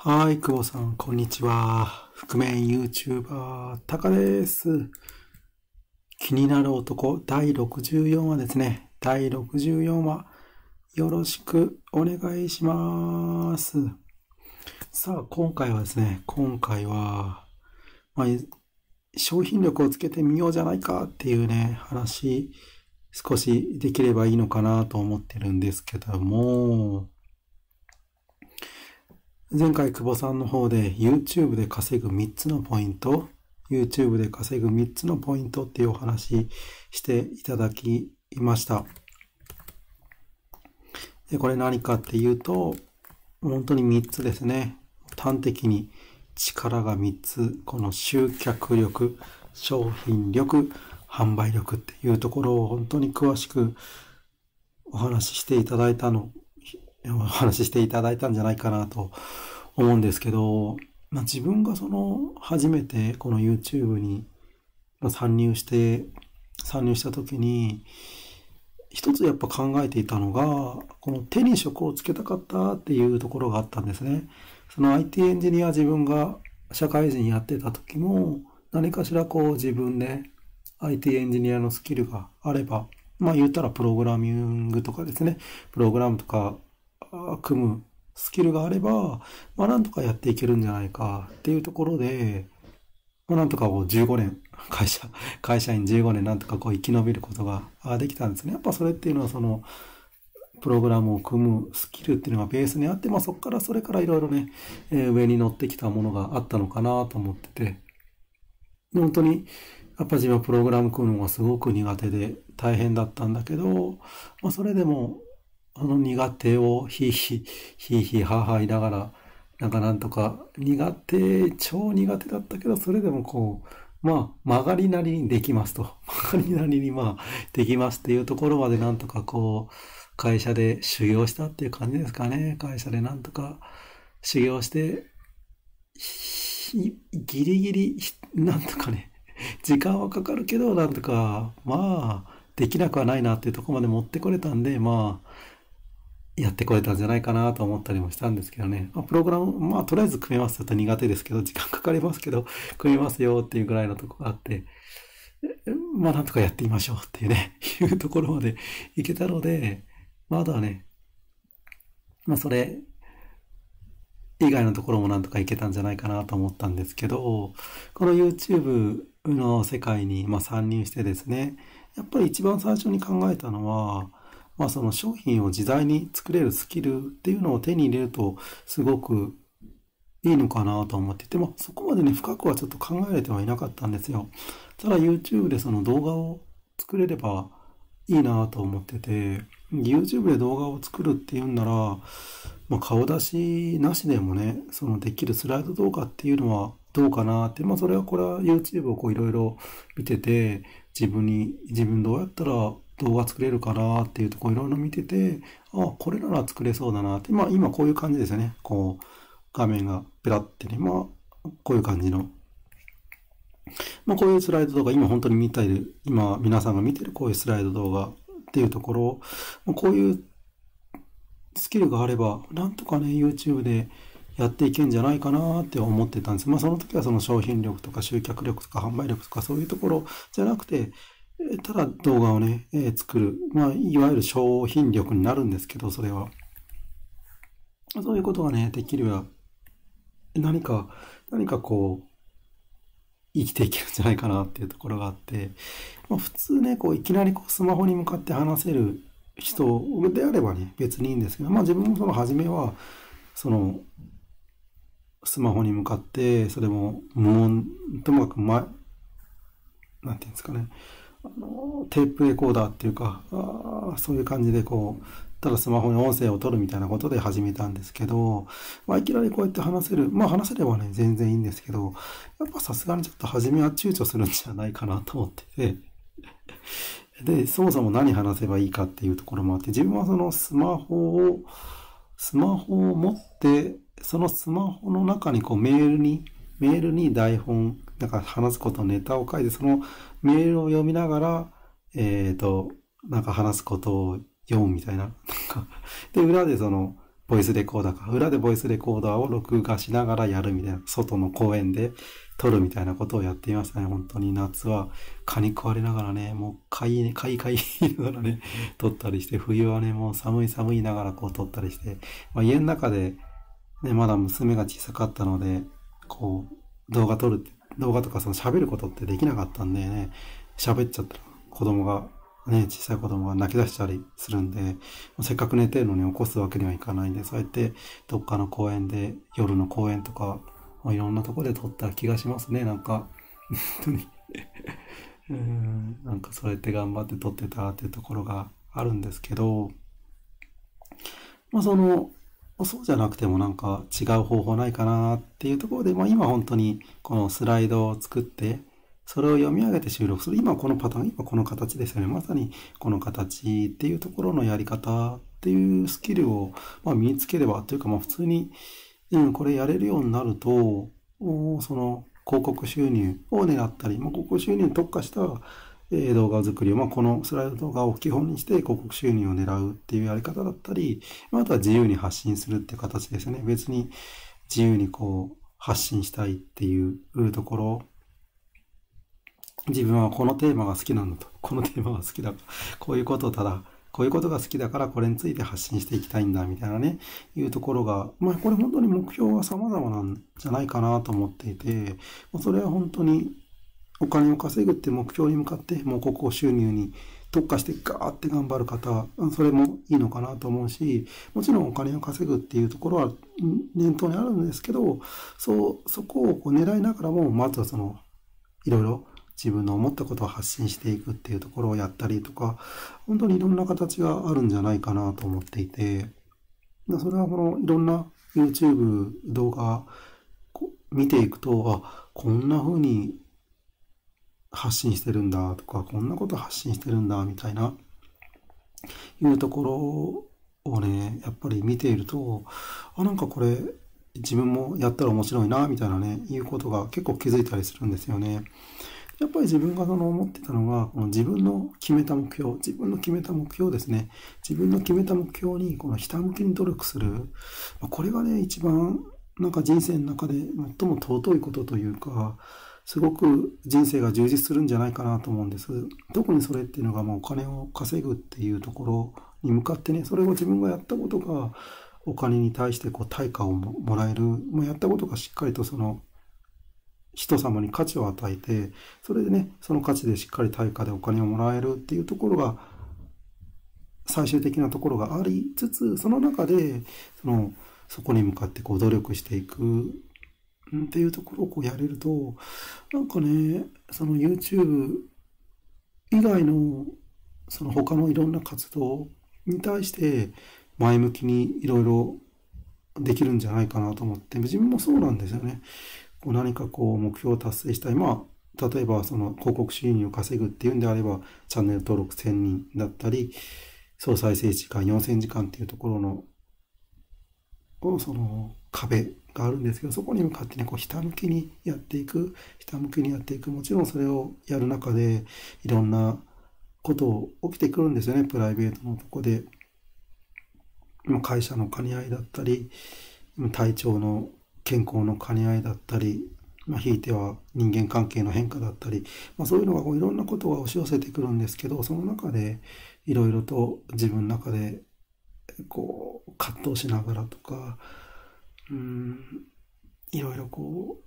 はい、久保さん、こんにちは。覆面 YouTuber、タカです。気になる男、第64話ですね。第64話、よろしくお願いします。さあ、今回はですね、今回は、まあ、商品力をつけてみようじゃないかっていうね、話、少しできればいいのかなと思ってるんですけども、前回久保さんの方で YouTube で稼ぐ3つのポイント、YouTube で稼ぐ3つのポイントっていうお話ししていただきました。でこれ何かっていうと、本当に3つですね。端的に力が3つ、この集客力、商品力、販売力っていうところを本当に詳しくお話ししていただいたのお話ししていただいたんじゃないかなと思うんですけど、まあ、自分がその初めてこの YouTube に参入して参入した時に一つやっぱ考えていたのがこの手に職をつけたかったっていうところがあったんですね。その IT エンジニア自分が社会人やってた時も何かしらこう自分で IT エンジニアのスキルがあればまあ言ったらプログラミングとかですね、プログラムとか組むスキルがあれば、まあ、なんとかやっていけるんじゃないかっていうところで、まあ、なんとかこう15年、会社、会社員15年なんとかこう生き延びることができたんですね。やっぱそれっていうのはその、プログラムを組むスキルっていうのがベースにあって、まあ、そこからそれからいろいろね、えー、上に乗ってきたものがあったのかなと思ってて、本当に、やっぱ自分はプログラム組むのがすごく苦手で大変だったんだけど、まあ、それでもあの苦手をひいひい、ひいひい、はは言いながら、なんかなんとか、苦手、超苦手だったけど、それでもこう、まあ、曲がりなりにできますと。曲がりなりにまあ、できますっていうところまでなんとかこう、会社で修行したっていう感じですかね。会社でなんとか修行して、ギリギリ、なんとかね、時間はかかるけど、なんとか、まあ、できなくはないなっていうとこまで持ってこれたんで、まあ、やってこれたんじゃないかなと思ったりもしたんですけどね。まあ、プログラム、まあ、とりあえず組めますと苦手ですけど、時間かかりますけど、組めますよっていうぐらいのとこがあって、まあ、なんとかやってみましょうっていうね、いうところまでいけたので、まあ、あとはね、まあ、それ以外のところもなんとかいけたんじゃないかなと思ったんですけど、この YouTube の世界に、まあ、参入してですね、やっぱり一番最初に考えたのは、まあ、その商品を自在に作れるスキルっていうのを手に入れると、すごくいいのかなと思ってて、まあ、そこまでね、深くはちょっと考えれてはいなかったんですよ。ただ YouTube でその動画を作れればいいなと思ってて、YouTube で動画を作るっていうんなら、まあ、顔出しなしでもね、そのできるスライド動画っていうのはどうかなって、まあそれはこれは YouTube をこういろいろ見てて、自分に、自分どうやったら動画作れるかなっていうとこいろいろ見てて、あ、これなら作れそうだなって、まあ今こういう感じですよね。こう、画面がペラってね、まあ、こういう感じの。まあこういうスライド動画、今本当に見たい、今皆さんが見てるこういうスライド動画っていうところ、こういうスキルがあれば、なんとかね、YouTube でやっていけんじゃないかなって思ってたんです。まあその時はその商品力とか集客力とか販売力とかそういうところじゃなくて、ただ動画をね、えー、作る。まあ、いわゆる商品力になるんですけど、それは。そういうことがね、できれば、何か、何かこう、生きていけるんじゃないかなっていうところがあって、まあ、普通ね、こう、いきなりこうスマホに向かって話せる人であればね、別にいいんですけど、まあ自分もその初めは、その、スマホに向かって、それももう、ともかく前、なんていうんですかね、あのテープレコーダーっていうかあそういう感じでこうただスマホに音声を取るみたいなことで始めたんですけど、まあ、いきなりこうやって話せる、まあ話せればね、全然いいんですけど、やっぱさすがにちょっと初めは躊躇するんじゃないかなと思ってて、で、そもそも何話せばいいかっていうところもあって、自分はそのスマホを、スマホを持って、そのスマホの中にこうメールに、メールに台本、なんか話すことネタを書いて、そのメールを読みながら、えっ、ー、と、なんか話すことを読むみたいな。で、裏でその、ボイスレコーダーか。裏でボイスレコーダーを録画しながらやるみたいな。外の公園で撮るみたいなことをやっていましたね。本当に夏は蚊に食われながらね、もう買いね、買い買いながらね、撮ったりして、冬はね、もう寒い寒いながらこう撮ったりして、まあ、家の中で、ね、まだ娘が小さかったので、こう、動画撮るって、動画とかその喋ることってできなかったんでね、喋っちゃったら子供が、ね、小さい子供が泣き出したりするんで、せっかく寝てるのに起こすわけにはいかないんで、そうやってどっかの公園で、夜の公園とか、いろんなとこで撮った気がしますね、なんか。本当に うん、なんかそうやって頑張って撮ってたっていうところがあるんですけど、まあその、そうじゃなくてもなんか違う方法ないかなっていうところで、まあ、今本当にこのスライドを作って、それを読み上げて収録する。今このパターン、今この形ですよね。まさにこの形っていうところのやり方っていうスキルを、ま身につければというか、まあ普通に、うん、これやれるようになると、その広告収入を狙ったり、まあ、広告収入に特化したえ動画作りを、まあ、このスライド動画を基本にして広告収入を狙うっていうやり方だったり、まあ、とは自由に発信するっていう形ですね。別に自由にこう発信したいっていうところ自分はこのテーマが好きなんだと。このテーマが好きだこういうことをただ、こういうことが好きだからこれについて発信していきたいんだみたいなね、いうところが、まあこれ本当に目標は様々なんじゃないかなと思っていて、それは本当にお金を稼ぐって目標に向かって、もうこ告収入に特化してガーって頑張る方、それもいいのかなと思うし、もちろんお金を稼ぐっていうところは念頭にあるんですけど、そう、そこをこう狙いながらも、まずはその、いろいろ自分の思ったことを発信していくっていうところをやったりとか、本当にいろんな形があるんじゃないかなと思っていて、それはこのいろんな YouTube 動画見ていくと、あ、こんな風に発信してるんだとか、こんなこと発信してるんだみたいな、いうところをね、やっぱり見ていると、あ、なんかこれ、自分もやったら面白いな、みたいなね、いうことが結構気づいたりするんですよね。やっぱり自分がその思ってたのが、この自分の決めた目標、自分の決めた目標ですね。自分の決めた目標に、このひたむきに努力する。これがね、一番、なんか人生の中で最も尊いことというか、すごく人生が充実するんじゃないかなと思うんです。特にそれっていうのが、まあ、お金を稼ぐっていうところに向かってね、それを自分がやったことが、お金に対してこう対価をもらえる、まやったことがしっかりとその人様に価値を与えて、それでね、その価値でしっかり対価でお金をもらえるっていうところが、最終的なところがありつつ、その中で、その、そこに向かってこう努力していくっていうところをこうやれると、なんかね、その YouTube 以外の、その他のいろんな活動に対して前向きにいろいろできるんじゃないかなと思って、自分もそうなんですよね。こう何かこう目標を達成したい。まあ、例えばその広告収入を稼ぐっていうんであれば、チャンネル登録1000人だったり、総再生時間4000時間っていうところの、その壁があるんですけどそこに向かってねこうひたむきにやっていくひたむきにやっていくもちろんそれをやる中でいろんなことを起きてくるんですよねプライベートのとこで会社の兼ね合いだったり体調の健康の兼ね合いだったりまあ、ひいては人間関係の変化だったり、まあ、そういうのがこういろんなことが押し寄せてくるんですけどその中でいろいろと自分の中でこう葛藤しながらとかうんいろいろこ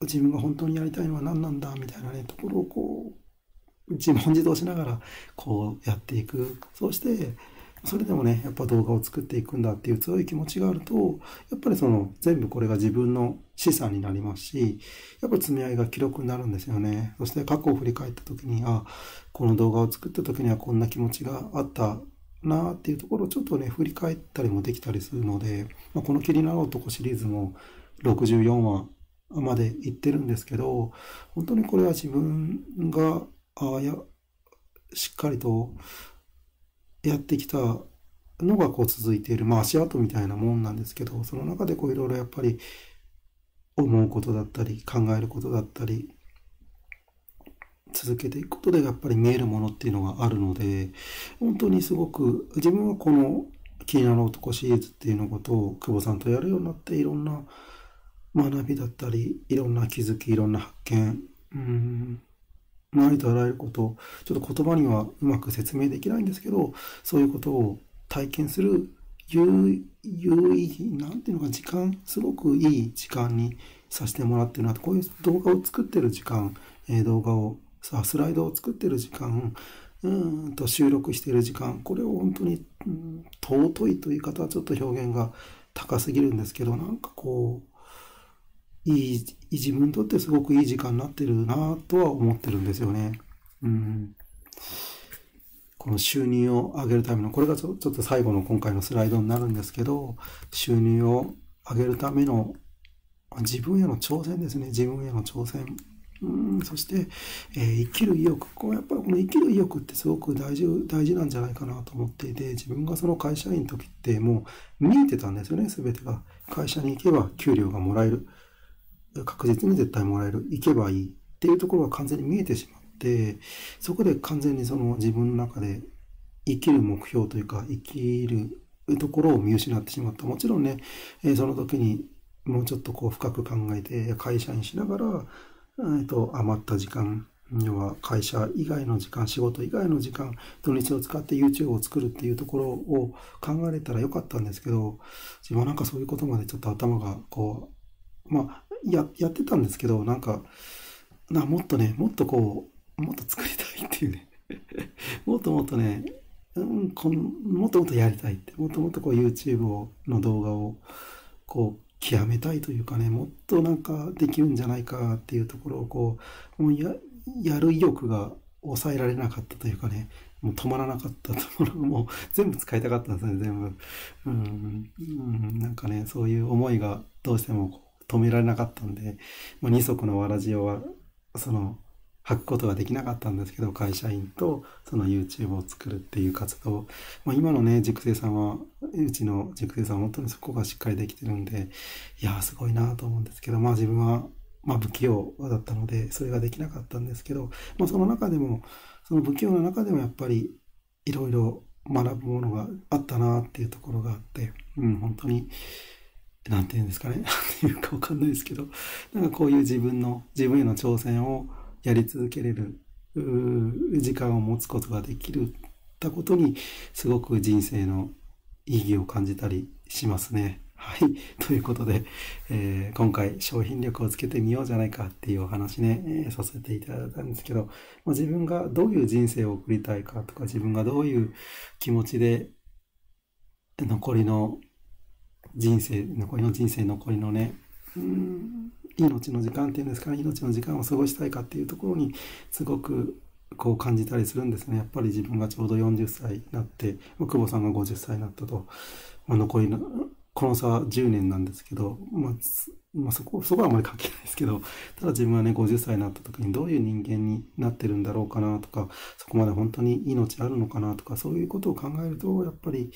う自分が本当にやりたいのは何なんだみたいなねところをこう自問自答しながらこうやっていくそしてそれでもねやっぱ動画を作っていくんだっていう強い気持ちがあるとやっぱりその全部これが自分の資産になりますしやっぱ積み上げが記録になるんですよねそして過去を振り返った時にあこの動画を作った時にはこんな気持ちがあったなっていうところをちょっとね、振り返ったりもできたりするので、まあ、この気に男シリーズも64話まで行ってるんですけど、本当にこれは自分が、あや、しっかりとやってきたのがこう続いている、まあ足跡みたいなもんなんですけど、その中でこういろいろやっぱり思うことだったり、考えることだったり、続けていくことでやっぱり見えるものっていうのがあるので、本当にすごく自分はこの気になる男シリーズっていうのことを久保さんとやるようになっていろんな学びだったり、いろんな気づき、いろんな発見、うん、ありとあらゆること、ちょっと言葉にはうまく説明できないんですけど、そういうことを体験する有有意義、なんていうのか、時間、すごくいい時間にさせてもらってるなと、こういう動画を作ってる時間、え動画をさあスライドを作ってる時間うんと収録している時間これを本当に、うん、尊いという方はちょっと表現が高すぎるんですけどなんかこういい自分にとってすごくいい時間になってるなとは思ってるんですよね。うんこの収入を上げるための、これがちょっと最後の今回のスライドになるんですけど、収入を上げるための自分への挑戦ですね。自分への挑戦。うんそして、えー、生きる意欲こうやっぱりこの生きる意欲ってすごく大事大事なんじゃないかなと思っていて自分がその会社員の時ってもう見えてたんですよね全てが会社に行けば給料がもらえる確実に絶対もらえる行けばいいっていうところが完全に見えてしまってそこで完全にその自分の中で生きる目標というか生きるところを見失ってしまったもちろんね、えー、その時にもうちょっとこう深く考えて会社にしながらえっと、余った時間、要は会社以外の時間、仕事以外の時間、土日を使って YouTube を作るっていうところを考えれたらよかったんですけど、自分はなんかそういうことまでちょっと頭がこう、まあ、や、やってたんですけど、なんか、なもっとね、もっとこう、もっと作りたいっていうね、もっともっとね、うん、このもっともっとやりたいって、もっともっとこう YouTube をの動画をこう極めたいというかね、もっとなんかできるんじゃないかっていうところをこう、もうややる意欲が抑えられなかったというかね、もう止まらなかったところも全部使いたかったんですね、全部。うん、うん、なんかね、そういう思いがどうしても止められなかったんで、二足のわらじをは、その、履くことができなかったんですけど、会社員とその YouTube を作るっていう活動、まあ、今のね、塾生さんは、うちの塾生さんは本当にそこがしっかりできてるんで、いやーすごいなと思うんですけど、まあ自分は、まあ不器用だったので、それができなかったんですけど、まあその中でも、その不器用の中でもやっぱりいろいろ学ぶものがあったなっていうところがあって、うん、本当に、なんて言うんですかね、なんて言うかわかんないですけど、なんかこういう自分の、自分への挑戦をやり続けれる時間を持つことができるたことにすごく人生の意義を感じたりしますね。はい。ということで、えー、今回商品力をつけてみようじゃないかっていうお話ね、えー、させていただいたんですけど、まあ、自分がどういう人生を送りたいかとか、自分がどういう気持ちで残りの人生、残りの人生、残りのね、うん命の時間っていうんですか命の時間を過ごしたいかっていうところにすごくこう感じたりするんですねやっぱり自分がちょうど40歳になって久保さんが50歳になったと、まあ、残りのこの差は10年なんですけど、まあ、まあ、そこそこはあまり関係ないですけどただ自分はね50歳になった時にどういう人間になってるんだろうかなとかそこまで本当に命あるのかなとかそういうことを考えるとやっぱり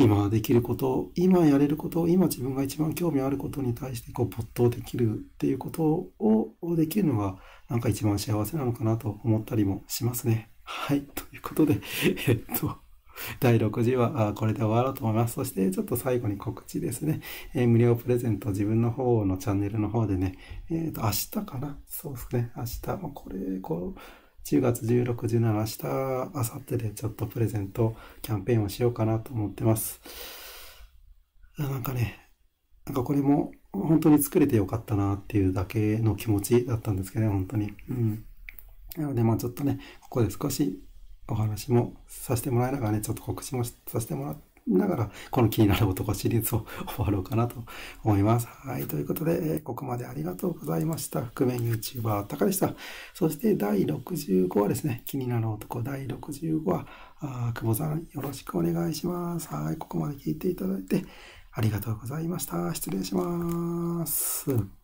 今できることを、今やれることを、今自分が一番興味あることに対してこう没頭できるっていうことをできるのが、なんか一番幸せなのかなと思ったりもしますね。はい。ということで、えっと、第60話、これで終わろうと思います。そして、ちょっと最後に告知ですね。えー、無料プレゼント、自分の方のチャンネルの方でね、えっ、ー、と、明日かなそうですね。明日、これ、こう、10月16、17、明日、明後日でちょっとプレゼントキャンペーンをしようかなと思ってます。なんかね、なんかこれも本当に作れてよかったなっていうだけの気持ちだったんですけどね、本当に。うん。なので、まあちょっとね、ここで少しお話もさせてもらいながらね、ちょっと告知もさせてもらって、ながら、この気になる男シリーズを終わろうかなと思います。はい。ということで、ここまでありがとうございました。覆面 YouTuber、タカでした。そして、第65話ですね。気になる男第65話、あ久保さん、よろしくお願いします。はい。ここまで聞いていただいて、ありがとうございました。失礼します。